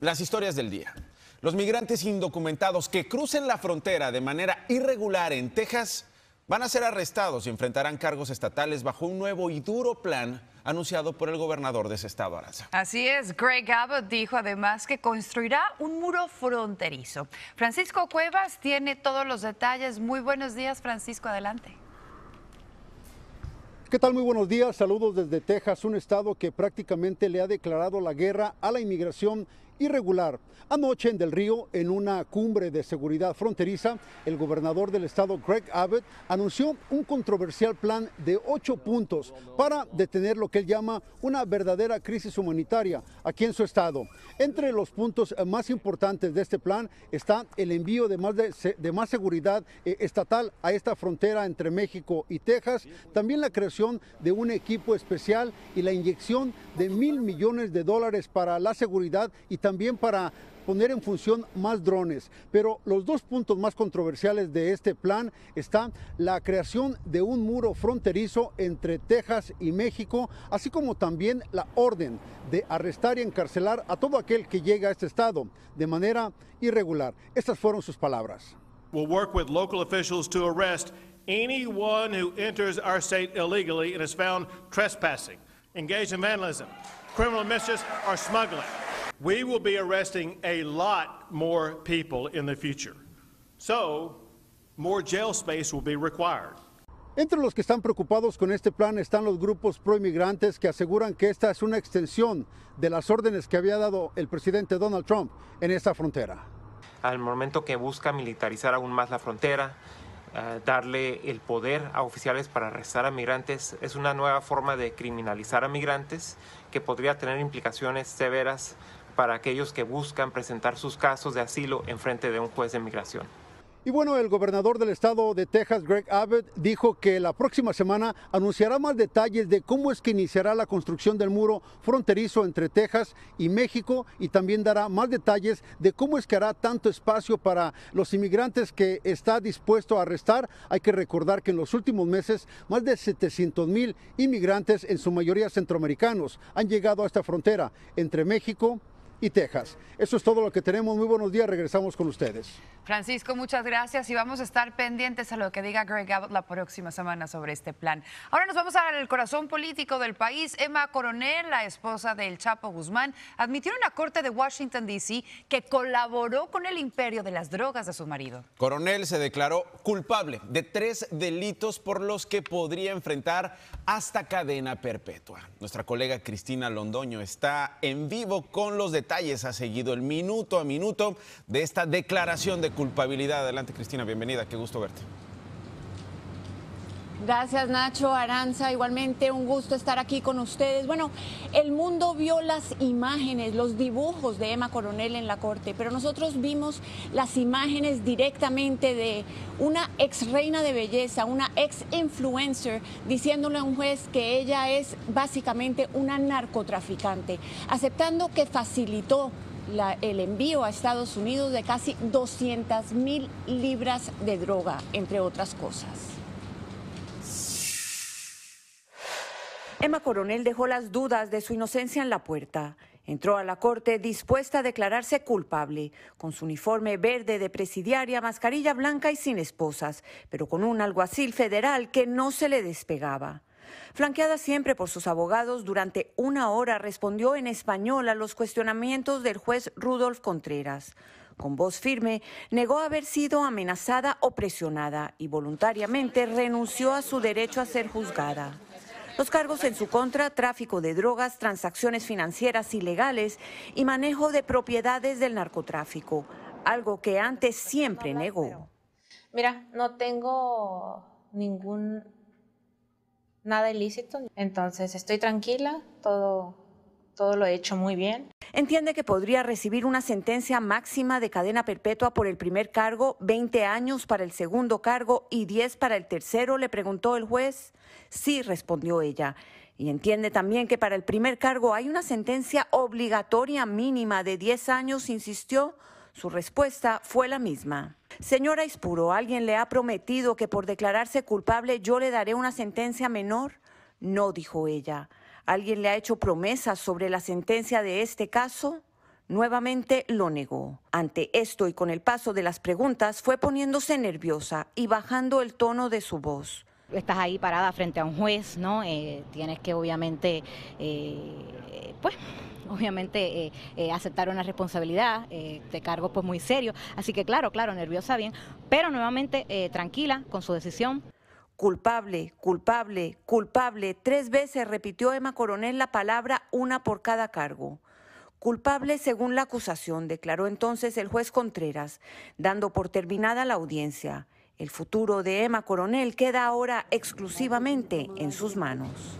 Las historias del día. Los migrantes indocumentados que crucen la frontera de manera irregular en Texas van a ser arrestados y enfrentarán cargos estatales bajo un nuevo y duro plan anunciado por el gobernador de ese estado, Aranza. Así es, Greg Abbott dijo además que construirá un muro fronterizo. Francisco Cuevas tiene todos los detalles. Muy buenos días, Francisco, adelante. ¿Qué tal? Muy buenos días. Saludos desde Texas, un estado que prácticamente le ha declarado la guerra a la inmigración irregular. Anoche en Del Río, en una cumbre de seguridad fronteriza, el gobernador del estado Greg Abbott anunció un controversial plan de ocho puntos para detener lo que él llama una verdadera crisis humanitaria aquí en su estado. Entre los puntos eh, más importantes de este plan está el envío de más, más seguridad eh, estatal a esta frontera entre México y Texas, también la creación de un equipo especial y la inyección de mil millones de dólares para la seguridad y también también para poner en función más drones. Pero los dos puntos más controversiales de este plan están la creación de un muro fronterizo entre Texas y México, así como también la orden de arrestar y encarcelar a todo aquel que llega a este estado de manera irregular. Estas fueron sus palabras. We'll work with local officials to arrest anyone who enters our state illegally and is found trespassing, engaged in vandalism, criminal mischief, or smuggling we will be arresting a lot more people in the future. So, more jail space will be required. Entre los que están preocupados con este plan están los grupos proinmigrantes que aseguran que esta es una extensión de las órdenes que había dado el presidente Donald Trump en esta frontera. Al momento que busca militarizar aún más la frontera, eh, darle el poder a oficiales para arrestar a migrantes, es una nueva forma de criminalizar a migrantes que podría tener implicaciones severas para aquellos que buscan presentar sus casos de asilo en frente de un juez de inmigración. Y bueno, el gobernador del estado de Texas, Greg Abbott, dijo que la próxima semana anunciará más detalles de cómo es que iniciará la construcción del muro fronterizo entre Texas y México y también dará más detalles de cómo es que hará tanto espacio para los inmigrantes que está dispuesto a arrestar. Hay que recordar que en los últimos meses más de 700 mil inmigrantes, en su mayoría centroamericanos, han llegado a esta frontera entre México y Texas. Eso es todo lo que tenemos. Muy buenos días. Regresamos con ustedes. Francisco, muchas gracias y vamos a estar pendientes a lo que diga Greg Abbott la próxima semana sobre este plan. Ahora nos vamos al corazón político del país. Emma Coronel, la esposa del Chapo Guzmán, admitió en la corte de Washington, D.C. que colaboró con el imperio de las drogas de su marido. Coronel se declaró culpable de tres delitos por los que podría enfrentar hasta cadena perpetua. Nuestra colega Cristina Londoño está en vivo con los detalles detalles ha seguido el minuto a minuto de esta declaración de culpabilidad. Adelante, Cristina, bienvenida, qué gusto verte. Gracias Nacho, Aranza, igualmente un gusto estar aquí con ustedes. Bueno, el mundo vio las imágenes, los dibujos de Emma Coronel en la corte, pero nosotros vimos las imágenes directamente de una ex reina de belleza, una ex influencer, diciéndole a un juez que ella es básicamente una narcotraficante, aceptando que facilitó el envío a Estados Unidos de casi 200 mil libras de droga, entre otras cosas. Emma Coronel dejó las dudas de su inocencia en la puerta. Entró a la corte dispuesta a declararse culpable, con su uniforme verde de presidiaria, mascarilla blanca y sin esposas, pero con un alguacil federal que no se le despegaba. Flanqueada siempre por sus abogados, durante una hora respondió en español a los cuestionamientos del juez Rudolf Contreras. Con voz firme, negó haber sido amenazada o presionada y voluntariamente renunció a su derecho a ser juzgada. Los cargos en su contra, tráfico de drogas, transacciones financieras ilegales y manejo de propiedades del narcotráfico, algo que antes siempre negó. Mira, no tengo ningún nada ilícito, entonces estoy tranquila, todo todo lo he hecho muy bien entiende que podría recibir una sentencia máxima de cadena perpetua por el primer cargo, 20 años para el segundo cargo y 10 para el tercero, le preguntó el juez. Sí, respondió ella. Y entiende también que para el primer cargo hay una sentencia obligatoria mínima de 10 años, insistió. Su respuesta fue la misma. Señora Ispuro, ¿alguien le ha prometido que por declararse culpable yo le daré una sentencia menor? No, dijo ella. ¿Alguien le ha hecho promesas sobre la sentencia de este caso? Nuevamente lo negó. Ante esto y con el paso de las preguntas fue poniéndose nerviosa y bajando el tono de su voz estás ahí parada frente a un juez, ¿no? Eh, tienes que obviamente, eh, pues, obviamente eh, aceptar una responsabilidad te cargo pues muy serio, Así que claro, claro, nerviosa bien, pero nuevamente tranquila con su decisión culpable, culpable, culpable. Tres veces repitió Emma Coronel la palabra una por cada cargo. Culpable según la acusación, declaró entonces el juez Contreras, dando por terminada la audiencia. El futuro de Emma Coronel queda ahora exclusivamente en sus manos.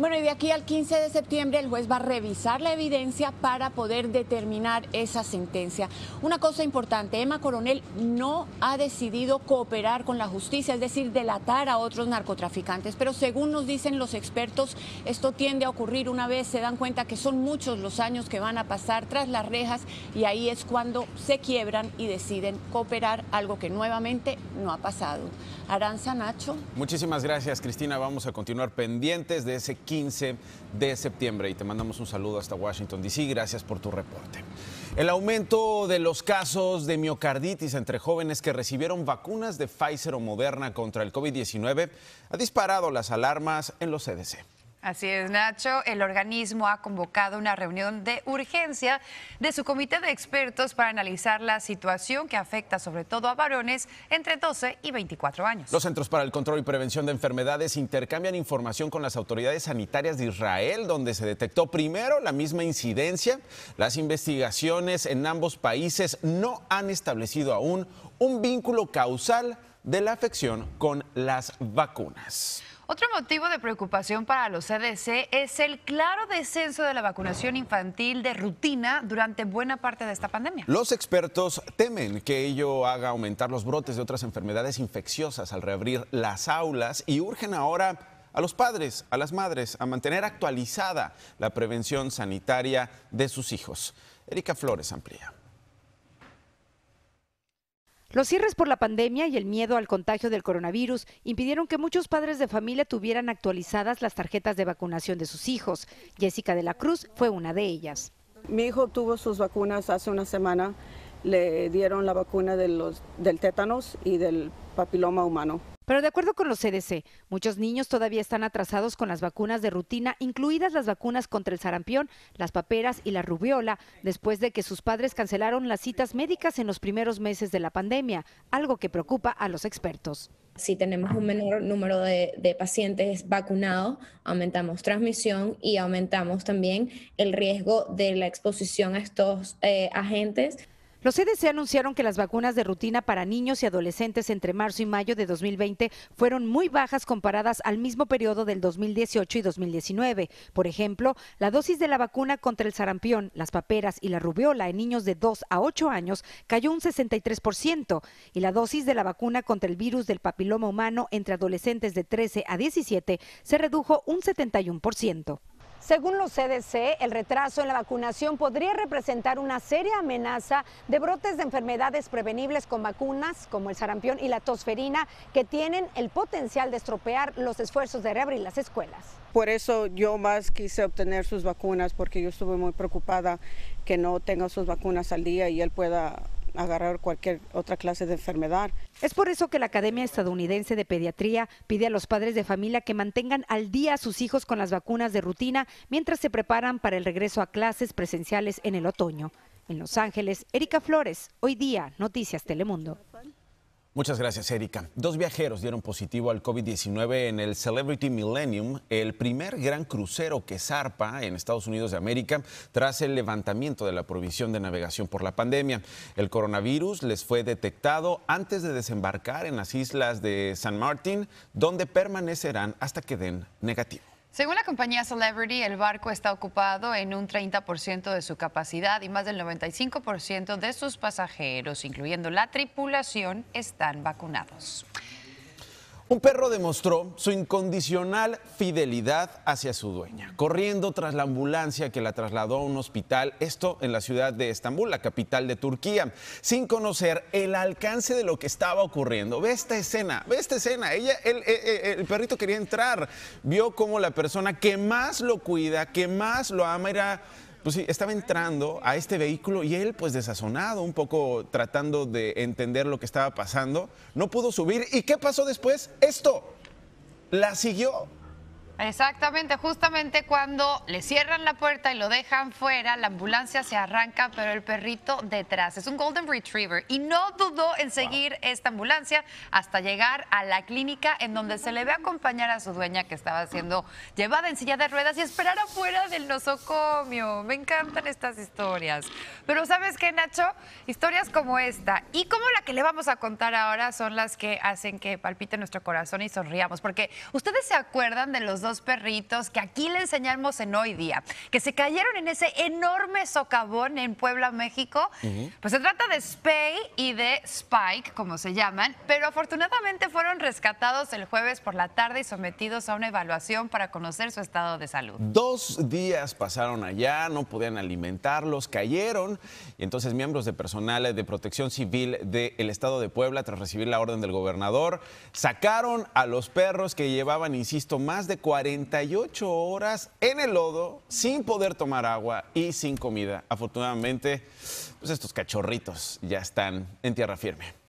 Bueno, y de aquí al 15 de septiembre el juez va a revisar la evidencia para poder determinar esa sentencia. Una cosa importante, Emma Coronel no ha decidido cooperar con la justicia, es decir, delatar a otros narcotraficantes, pero según nos dicen los expertos, esto tiende a ocurrir una vez se dan cuenta que son muchos los años que van a pasar tras las rejas y ahí es cuando se quiebran y deciden cooperar, algo que nuevamente no ha pasado. Aranza Nacho. Muchísimas gracias, Cristina. Vamos a continuar pendientes de ese 15 de septiembre. Y te mandamos un saludo hasta Washington, D.C. Gracias por tu reporte. El aumento de los casos de miocarditis entre jóvenes que recibieron vacunas de Pfizer o Moderna contra el COVID-19 ha disparado las alarmas en los CDC. E Así es, Nacho. El organismo ha convocado una reunión de urgencia de su comité de expertos para analizar la situación que afecta sobre todo a varones entre 12 y 24 años. Los Centros para el Control y Prevención de Enfermedades intercambian información con las autoridades sanitarias de Israel, donde se detectó primero la misma incidencia. Las investigaciones en ambos países no han establecido aún un vínculo causal de la afección con las vacunas. Otro motivo de preocupación para los CDC es el claro descenso de la vacunación infantil de rutina durante buena parte de esta pandemia. Los expertos temen que ello haga aumentar los brotes de otras enfermedades infecciosas al reabrir las aulas y urgen ahora a los padres, a las madres, a mantener actualizada la prevención sanitaria de sus hijos. Erika Flores amplía. Los cierres por la pandemia y el miedo al contagio del coronavirus impidieron que muchos padres de familia tuvieran actualizadas las tarjetas de vacunación de sus hijos. Jessica de la Cruz fue una de ellas. Mi hijo tuvo sus vacunas hace una semana. Le dieron la vacuna del tétanos y del papiloma humano. Pero de acuerdo con los CDC, muchos niños todavía están atrasados con las vacunas de rutina, incluidas las vacunas contra el sarampión, las paperas y la rubiola, después de que sus padres cancelaron las citas médicas en los primeros meses de la pandemia, algo que preocupa a los expertos. Si tenemos un menor número de, pacientes vacunados, aumentamos transmisión y aumentamos también el riesgo de la exposición a estos eh, agentes los CDC e anunciaron que las vacunas de rutina para niños y adolescentes entre marzo y mayo de 2020 fueron muy bajas comparadas al mismo periodo del 2018 y 2019. Por ejemplo, la dosis de la vacuna contra el sarampión, las paperas y la rubiola en niños de 2 a 8 años cayó un 63% y la dosis de la vacuna contra el virus del papiloma humano entre adolescentes de 13 a 17 se redujo un 71%. Según los CDC, el retraso en la vacunación podría representar una seria amenaza de brotes de enfermedades prevenibles con vacunas como el sarampión y la tosferina que tienen el potencial de estropear los esfuerzos de reabrir las escuelas. Por eso yo más quise obtener sus vacunas porque yo estuve muy preocupada que no tenga sus vacunas al día y él pueda agarrar cualquier otra clase de enfermedad. Es por eso que la Academia Estadounidense de Pediatría pide a los padres de familia que mantengan al día a sus hijos con las vacunas de rutina mientras se preparan para el regreso a clases presenciales en el otoño. En Los Ángeles, Erika Flores, hoy día, Noticias Telemundo. Muchas gracias, Erika. Dos viajeros dieron positivo al COVID-19 en el Celebrity Millennium, el primer gran crucero que zarpa en Estados Unidos de América tras el levantamiento de la provisión de navegación por la pandemia. El coronavirus les fue detectado antes de desembarcar en las islas de San Martín, donde permanecerán hasta que den negativo. Según la compañía Celebrity, el barco está ocupado en un 30% de su capacidad y más del 95% de sus pasajeros, incluyendo la tripulación, están vacunados. Un perro demostró su incondicional fidelidad hacia su dueña, corriendo tras la ambulancia que la trasladó a un hospital, esto en la ciudad de Estambul, la capital de Turquía, sin conocer el alcance de lo que estaba ocurriendo. Ve esta escena, ve esta escena. Ella, el, eh, eh, eh, el perrito quería entrar, vio cómo la persona que más lo cuida, que más lo ama, era pues sí, estaba entrando a este vehículo y él, pues desazonado, un poco tratando de entender lo que estaba pasando, no pudo subir. ¿Y qué pasó después? Esto, la siguió Exactamente, justamente cuando le cierran la puerta y lo dejan fuera, la ambulancia se arranca, pero el perrito detrás. Es un Golden Retriever y no dudó en seguir esta ambulancia hasta llegar a la clínica en donde se le ve acompañar a su dueña que estaba siendo llevada en silla de ruedas y esperar afuera del nosocomio. Me encantan estas historias. Pero ¿sabes qué, Nacho? Historias como esta y como la que le vamos a contar ahora son las que hacen que palpite nuestro corazón y sonriamos, porque ustedes se acuerdan de los dos perritos que aquí le enseñamos en hoy día, que se cayeron en ese enorme socavón en Puebla, México. Pues se trata de Spey y de Spike, como se llaman, pero afortunadamente fueron rescatados el jueves por la tarde y sometidos a una evaluación para conocer su estado de salud. Dos días pasaron allá, no podían alimentarlos, cayeron y entonces miembros de personal de protección civil del estado de Puebla, tras recibir la orden del gobernador, sacaron a los perros que llevaban, insisto, más de 40 48 horas en el lodo, sin poder tomar agua y sin comida. Afortunadamente, pues estos cachorritos ya están en tierra firme.